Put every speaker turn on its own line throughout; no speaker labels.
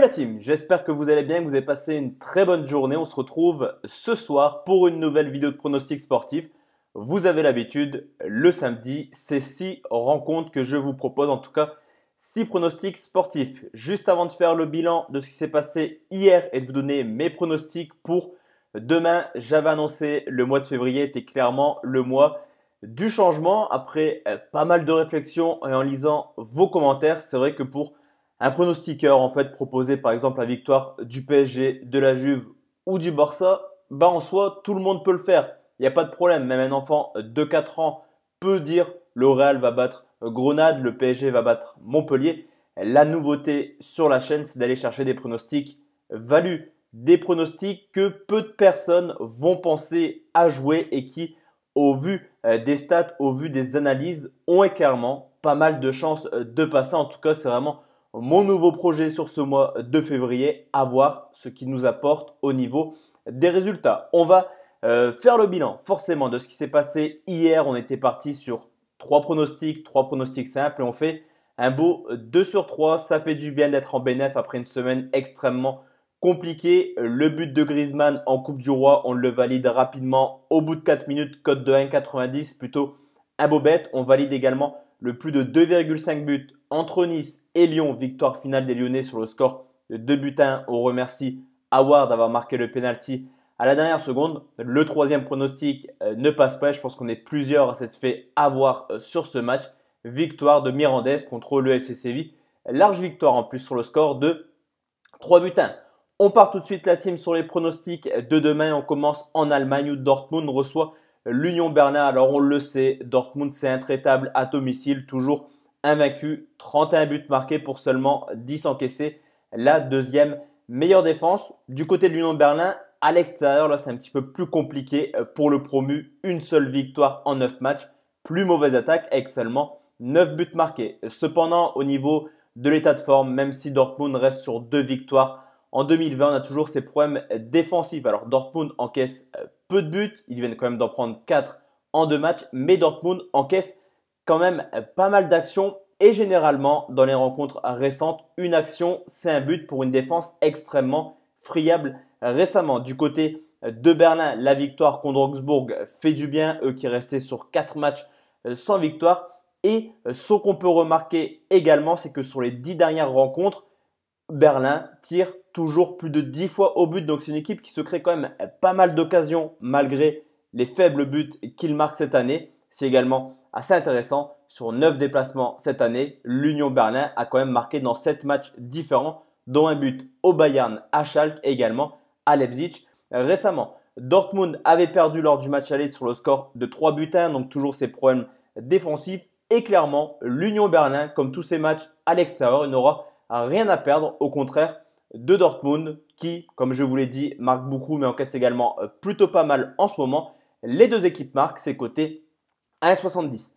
la team. J'espère que vous allez bien, que vous avez passé une très bonne journée. On se retrouve ce soir pour une nouvelle vidéo de pronostics sportif. Vous avez l'habitude, le samedi, c'est six rencontres que je vous propose, en tout cas six pronostics sportifs. Juste avant de faire le bilan de ce qui s'est passé hier et de vous donner mes pronostics pour demain, j'avais annoncé le mois de février était clairement le mois du changement. Après euh, pas mal de réflexions et en lisant vos commentaires, c'est vrai que pour un pronostiqueur en fait proposer par exemple la victoire du PSG, de la Juve ou du Borsa, bah ben, en soi tout le monde peut le faire. Il n'y a pas de problème, même un enfant de 4 ans peut dire le Real va battre Grenade, le PSG va battre Montpellier. La nouveauté sur la chaîne, c'est d'aller chercher des pronostics valus, des pronostics que peu de personnes vont penser à jouer et qui, au vu euh, des stats, au vu des analyses, ont clairement pas mal de chances euh, de passer. En tout cas, c'est vraiment mon nouveau projet sur ce mois de février, à voir ce qui nous apporte au niveau des résultats. On va euh, faire le bilan forcément de ce qui s'est passé hier. On était parti sur trois pronostics, trois pronostics simples et on fait un beau 2 sur 3. Ça fait du bien d'être en BNF après une semaine extrêmement compliquée. Le but de Griezmann en Coupe du Roi, on le valide rapidement au bout de 4 minutes, code de 1,90, plutôt un beau bête. On valide également le plus de 2,5 buts entre Nice et Lyon. Victoire finale des Lyonnais sur le score de 2 buts à 1. On remercie Howard d'avoir marqué le penalty à la dernière seconde. Le troisième pronostic euh, ne passe pas. Je pense qu'on est plusieurs à s'être fait avoir euh, sur ce match. Victoire de Mirandès contre le FC Séville. Large victoire en plus sur le score de 3 buts à 1. On part tout de suite la team sur les pronostics de demain. On commence en Allemagne où Dortmund reçoit l'Union Berlin. Alors on le sait, Dortmund c'est intraitable à domicile, toujours invaincu, 31 buts marqués pour seulement 10 encaissés, la deuxième meilleure défense. Du côté de l'Union Berlin, à l'extérieur, là c'est un petit peu plus compliqué euh, pour le promu, une seule victoire en 9 matchs, plus mauvaise attaque avec seulement 9 buts marqués. Cependant, au niveau de l'état de forme, même si Dortmund reste sur deux victoires, en 2020, on a toujours ces problèmes défensifs. Alors Dortmund encaisse euh, peu de buts, ils viennent quand même d'en prendre 4 en 2 matchs, mais Dortmund encaisse quand même euh, pas mal d'actions et généralement, dans les rencontres récentes, une action, c'est un but pour une défense extrêmement friable récemment. Du côté euh, de Berlin, la victoire contre Augsbourg fait du bien, eux qui restaient sur 4 matchs euh, sans victoire. Et ce qu'on peut remarquer également, c'est que sur les 10 dernières rencontres, Berlin tire toujours plus de 10 fois au but. Donc c'est une équipe qui se crée quand même pas mal d'occasions malgré les faibles buts qu'il marque cette année. C'est également assez intéressant. Sur 9 déplacements cette année, l'Union Berlin a quand même marqué dans 7 matchs différents, dont un but au Bayern, à Schalke et également à Leipzig récemment. Dortmund avait perdu lors du match aller sur le score de 3 buts 1, donc toujours ses problèmes défensifs. Et clairement, l'Union Berlin, comme tous ses matchs à l'extérieur, n'aura rien à perdre, au contraire de Dortmund, qui, comme je vous l'ai dit, marque beaucoup, mais encaisse également euh, plutôt pas mal en ce moment. Les deux équipes marquent, c'est côtés. 1,70.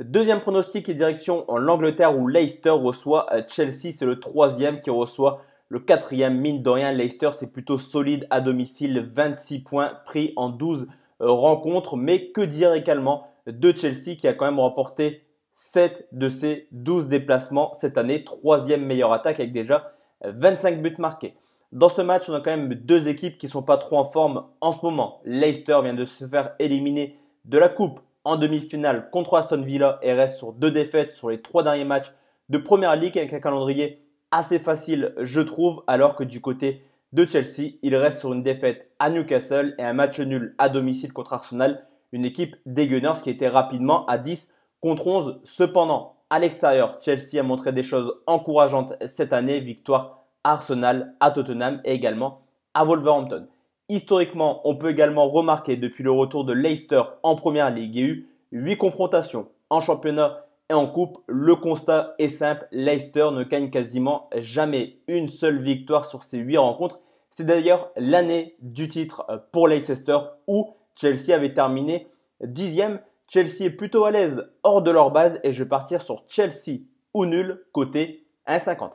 Deuxième pronostic et direction en Angleterre où Leicester reçoit euh, Chelsea. C'est le troisième qui reçoit le quatrième. Mine de rien, Leicester c'est plutôt solide à domicile. 26 points pris en 12 euh, rencontres. Mais que dire également de Chelsea qui a quand même remporté 7 de ses 12 déplacements cette année. Troisième meilleure attaque avec déjà 25 euh, buts marqués. Dans ce match, on a quand même deux équipes qui ne sont pas trop en forme en ce moment. Leicester vient de se faire éliminer de la Coupe en demi-finale contre Aston Villa et reste sur deux défaites sur les trois derniers matchs de Première Ligue avec un calendrier assez facile, je trouve, alors que du côté de Chelsea, il reste sur une défaite à Newcastle et un match nul à domicile contre Arsenal, une équipe des qui était rapidement à 10 contre 11. Cependant, à l'extérieur, Chelsea a montré des choses encourageantes cette année, victoire à Arsenal, à Tottenham et également à Wolverhampton. Historiquement, on peut également remarquer depuis le retour de Leicester en première ligue, il eu 8 confrontations en championnat et en coupe. Le constat est simple, Leicester ne gagne quasiment jamais une seule victoire sur ces 8 rencontres. C'est d'ailleurs l'année du titre pour Leicester où Chelsea avait terminé dixième. Chelsea est plutôt à l'aise hors de leur base et je vais partir sur Chelsea ou nul côté 1,50.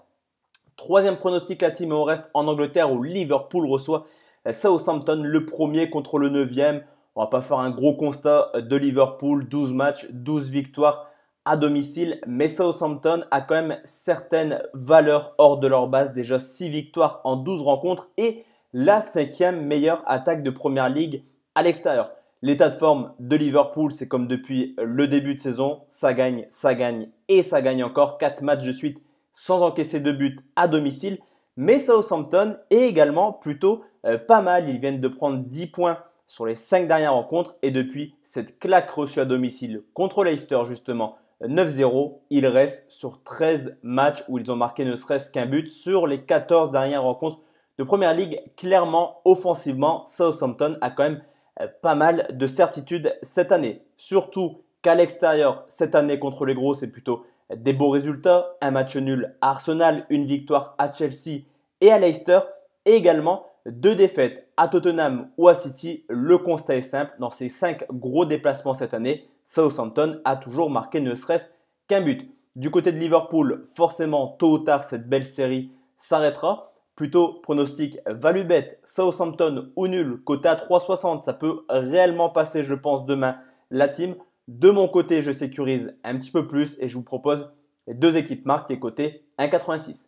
Troisième pronostic, la team reste en Angleterre où Liverpool reçoit euh, Southampton, le premier contre le neuvième. On va pas faire un gros constat euh, de Liverpool, 12 matchs, 12 victoires à domicile, mais Southampton a quand même certaines valeurs hors de leur base, déjà 6 victoires en 12 rencontres et la cinquième meilleure attaque de Première League à l'extérieur. L'état de forme de Liverpool, c'est comme depuis le début de saison, ça gagne, ça gagne et ça gagne encore 4 matchs de suite sans encaisser de but à domicile, mais Southampton est également plutôt euh, pas mal. Ils viennent de prendre 10 points sur les 5 dernières rencontres et depuis cette claque reçue à domicile contre Leicester justement 9-0, ils restent sur 13 matchs où ils ont marqué ne serait-ce qu'un but sur les 14 dernières rencontres de Première Ligue. Clairement, offensivement, Southampton a quand même euh, pas mal de certitudes cette année. Surtout qu'à l'extérieur, cette année contre les gros, c'est plutôt des beaux résultats. Un match nul à Arsenal, une victoire à Chelsea et à Leicester. également deux défaites à Tottenham ou à City, le constat est simple. Dans ses cinq gros déplacements cette année, Southampton a toujours marqué ne serait-ce qu'un but. Du côté de Liverpool, forcément, tôt ou tard, cette belle série s'arrêtera. Plutôt pronostic value bet, Southampton ou nul, à 3,60, ça peut réellement passer, je pense, demain la team. De mon côté, je sécurise un petit peu plus et je vous propose les deux équipes marquées côté 1,86.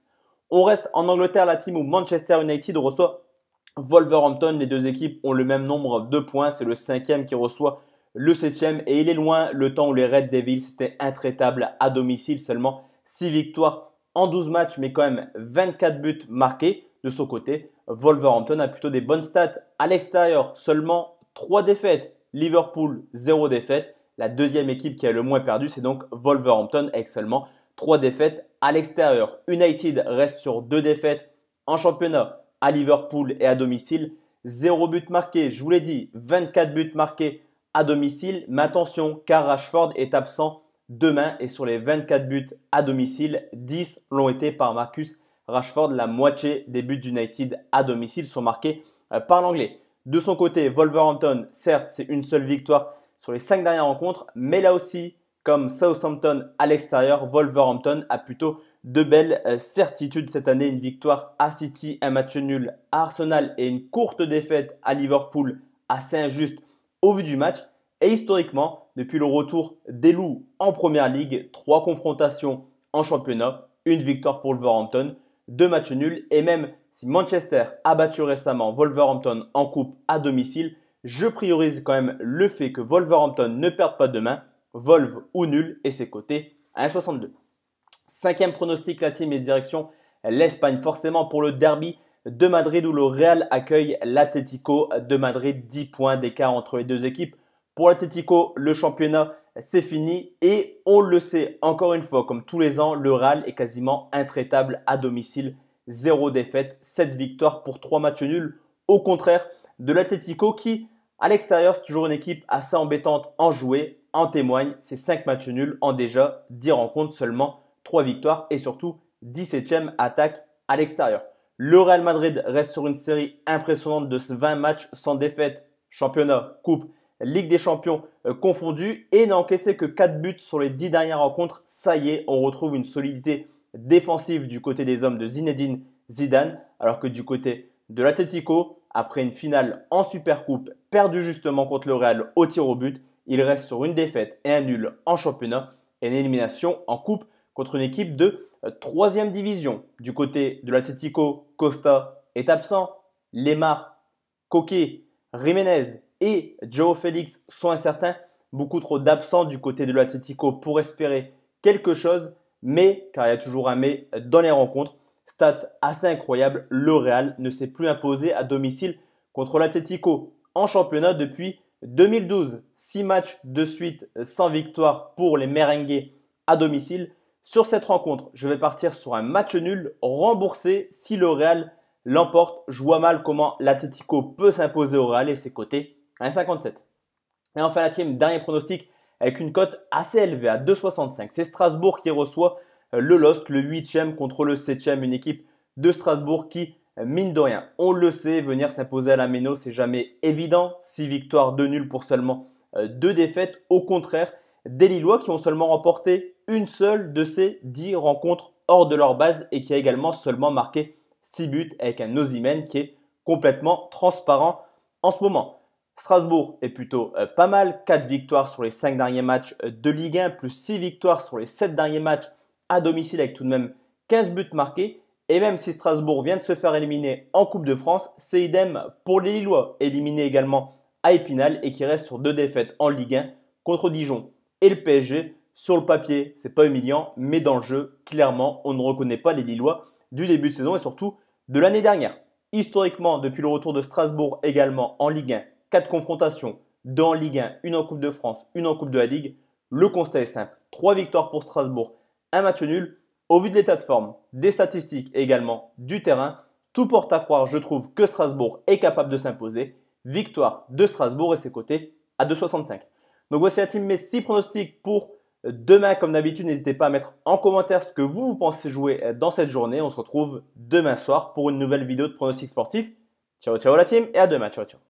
On reste en Angleterre, la team où Manchester United reçoit Wolverhampton, les deux équipes ont le même nombre de points. C'est le cinquième qui reçoit le septième. Et il est loin le temps où les Red Devils étaient intraitables à domicile. Seulement 6 victoires en 12 matchs, mais quand même 24 buts marqués. De son côté, Wolverhampton a plutôt des bonnes stats à l'extérieur. Seulement 3 défaites. Liverpool, 0 défaite. La deuxième équipe qui a le moins perdu, c'est donc Wolverhampton avec seulement 3 défaites à l'extérieur. United reste sur 2 défaites en championnat à Liverpool et à domicile. 0 but marqué, je vous l'ai dit, 24 buts marqués à domicile. Mais attention, car Rashford est absent demain et sur les 24 buts à domicile, 10 l'ont été par Marcus Rashford. La moitié des buts d'United à domicile sont marqués euh, par l'anglais. De son côté, Wolverhampton, certes, c'est une seule victoire sur les 5 dernières rencontres, mais là aussi, comme Southampton à l'extérieur, Wolverhampton a plutôt de belles euh, certitudes cette année, une victoire à City, un match nul à Arsenal et une courte défaite à Liverpool assez injuste au vu du match. Et historiquement, depuis le retour des Loups en Première Ligue, trois confrontations en championnat, une victoire pour Wolverhampton, deux matchs nuls et même si Manchester a battu récemment Wolverhampton en coupe à domicile, je priorise quand même le fait que Wolverhampton ne perde pas demain, Volve ou nul et ses côtés à 1,62. Cinquième pronostic, la team et direction l'Espagne. Forcément pour le derby de Madrid où le Real accueille l'Atlético de Madrid. 10 points d'écart entre les deux équipes. Pour l'Atlético, le championnat, c'est fini. Et on le sait, encore une fois, comme tous les ans, le Real est quasiment intraitable à domicile. Zéro défaite, 7 victoires pour 3 matchs nuls. Au contraire de l'Atlético qui, à l'extérieur, c'est toujours une équipe assez embêtante en jouer. En témoigne, ces 5 matchs nuls en déjà 10 rencontres seulement 3 victoires et surtout 17ème attaque à l'extérieur. Le Real Madrid reste sur une série impressionnante de 20 matchs sans défaite, championnat, coupe, Ligue des Champions euh, confondues et n'a encaissé que 4 buts sur les 10 dernières rencontres. Ça y est, on retrouve une solidité défensive du côté des hommes de Zinedine Zidane, alors que du côté de l'Atletico, après une finale en Supercoupe perdue justement contre le Real au tir au but, il reste sur une défaite et un nul en championnat et une élimination en coupe contre une équipe de troisième division. Du côté de l'Atletico, Costa est absent. Lemar, Coquet, Jiménez et Joe Félix sont incertains. Beaucoup trop d'absents du côté de l'Atletico pour espérer quelque chose. Mais, car il y a toujours un mais dans les rencontres, stat assez incroyable, le Real ne s'est plus imposé à domicile contre l'Atletico en championnat depuis 2012. 6 matchs de suite sans victoire pour les Merengues à domicile. Sur cette rencontre, je vais partir sur un match nul remboursé si le Real l'emporte. Je vois mal comment l'Atletico peut s'imposer au Real et ses côtés 1,57. Et enfin la team, dernier pronostic avec une cote assez élevée à 2,65. C'est Strasbourg qui reçoit euh, le Lost, le 8e contre le 7e, une équipe de Strasbourg qui, euh, mine de rien, on le sait, venir s'imposer à la Méno, c'est jamais évident. 6 victoires, 2 nuls pour seulement 2 euh, défaites. Au contraire, des Lillois qui ont seulement remporté une seule de ces 10 rencontres hors de leur base et qui a également seulement marqué 6 buts avec un Ozymen qui est complètement transparent en ce moment. Strasbourg est plutôt euh, pas mal, 4 victoires sur les 5 derniers matchs euh, de Ligue 1, plus 6 victoires sur les 7 derniers matchs à domicile avec tout de même 15 buts marqués. Et même si Strasbourg vient de se faire éliminer en Coupe de France, c'est idem pour les Lillois, éliminés également à Épinal et qui restent sur deux défaites en Ligue 1 contre Dijon et le PSG. Sur le papier, c'est pas humiliant, mais dans le jeu, clairement, on ne reconnaît pas les Lillois du début de saison et surtout de l'année dernière. Historiquement, depuis le retour de Strasbourg également en Ligue 1, 4 confrontations, dans Ligue 1, une en Coupe de France, une en Coupe de la Ligue. Le constat est simple, 3 victoires pour Strasbourg, un match nul. Au vu de l'état de forme, des statistiques et également du terrain, tout porte à croire, je trouve, que Strasbourg est capable de s'imposer. Victoire de Strasbourg et ses côtés à 2,65. Donc voici la team mes 6 pronostics pour euh, demain. Comme d'habitude, n'hésitez pas à mettre en commentaire ce que vous, pensez jouer euh, dans cette journée. On se retrouve demain soir pour une nouvelle vidéo de pronostics sportifs. Ciao, ciao la team et à demain. Ciao, ciao.